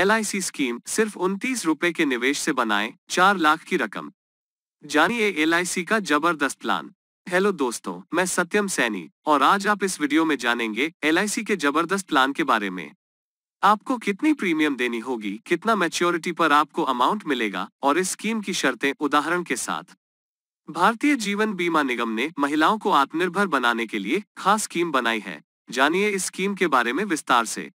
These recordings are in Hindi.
एल स्कीम सिर्फ उनतीस रुपए के निवेश से बनाए चार लाख की रकम जानिए एल का जबरदस्त प्लान हेलो दोस्तों मैं सत्यम सैनी और आज आप इस वीडियो में जानेंगे एल के जबरदस्त प्लान के बारे में आपको कितनी प्रीमियम देनी होगी कितना मैच्योरिटी पर आपको अमाउंट मिलेगा और इस स्कीम की शर्तें उदाहरण के साथ भारतीय जीवन बीमा निगम ने महिलाओं को आत्मनिर्भर बनाने के लिए खास स्कीम बनाई है जानिए इस स्कीम के बारे में विस्तार से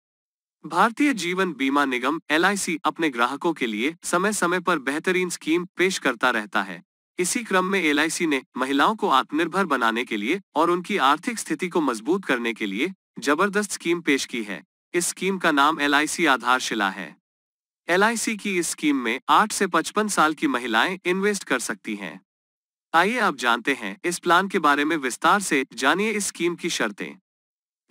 भारतीय जीवन बीमा निगम एल अपने ग्राहकों के लिए समय समय पर बेहतरीन स्कीम पेश करता रहता है इसी क्रम में एल ने महिलाओं को आत्मनिर्भर बनाने के लिए और उनकी आर्थिक स्थिति को मजबूत करने के लिए जबरदस्त स्कीम पेश की है इस स्कीम का नाम एल आधारशिला है एल की इस स्कीम में 8 से 55 साल की महिलाएं इन्वेस्ट कर सकती हैं आइए आप जानते हैं इस प्लान के बारे में विस्तार से जानिए इस स्कीम की शर्तें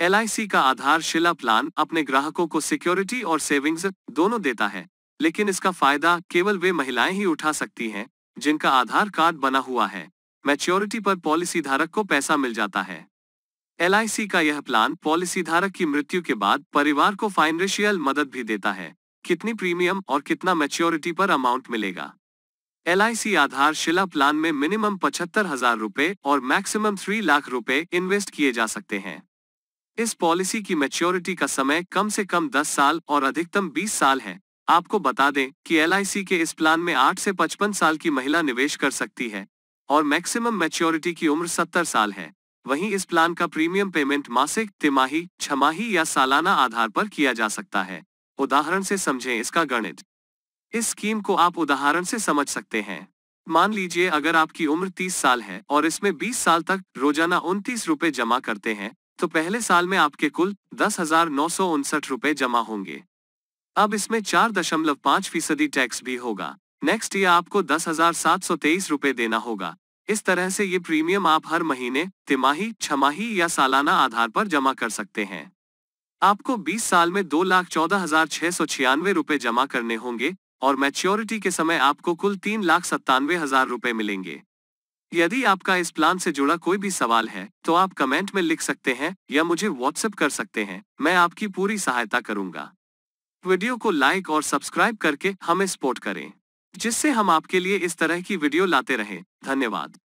एल का आधार शिला प्लान अपने ग्राहकों को सिक्योरिटी और सेविंग्स दोनों देता है लेकिन इसका फायदा केवल वे महिलाएं ही उठा सकती हैं जिनका आधार कार्ड बना हुआ है मैच्योरिटी पर पॉलिसी धारक को पैसा मिल जाता है एल का यह प्लान पॉलिसी धारक की मृत्यु के बाद परिवार को फाइनेंशियल मदद भी देता है कितनी प्रीमियम और कितना मैच्योरिटी पर अमाउंट मिलेगा एल आधार शिला प्लान में मिनिमम पचहत्तर हजार रुपये और मैक्सिमम थ्री लाख रुपये इन्वेस्ट किए जा सकते हैं इस पॉलिसी की मेच्योरिटी का समय कम से कम 10 साल और अधिकतम 20 साल है आपको बता दें कि एल के इस प्लान में 8 से 55 साल की महिला निवेश कर सकती है और मैक्सिमम मेच्योरिटी की उम्र 70 साल है वहीं इस प्लान का प्रीमियम पेमेंट मासिक तिमाही छमाही या सालाना आधार पर किया जा सकता है उदाहरण से समझें इसका गणित इस स्कीम को आप उदाहरण से समझ सकते हैं मान लीजिए अगर आपकी उम्र 30 साल है और इसमें 20 साल तक रोजाना उनतीस रुपए जमा करते हैं तो पहले साल में आपके कुल दस हजार नौ सौ उनसठ रुपए जमा होंगे अब इसमें चार दशमलव पाँच फीसदी टैक्स भी होगा नेक्स्ट ईयर आपको दस हजार सात सौ तेईस रुपए देना होगा इस तरह से ये प्रीमियम आप हर महीने तिमाही छमाही या सालाना आधार पर जमा कर सकते हैं आपको 20 साल में दो लाख चौदह हजार छह सौ छियानवे रुपए जमा करने होंगे और मैच्योरिटी के समय आपको कुल तीन लाख सत्तानवे हजार रुपए मिलेंगे यदि आपका इस प्लान से जुड़ा कोई भी सवाल है तो आप कमेंट में लिख सकते हैं या मुझे व्हाट्सएप कर सकते हैं मैं आपकी पूरी सहायता करूंगा वीडियो को लाइक और सब्सक्राइब करके हमें सपोर्ट करें जिससे हम आपके लिए इस तरह की वीडियो लाते रहें धन्यवाद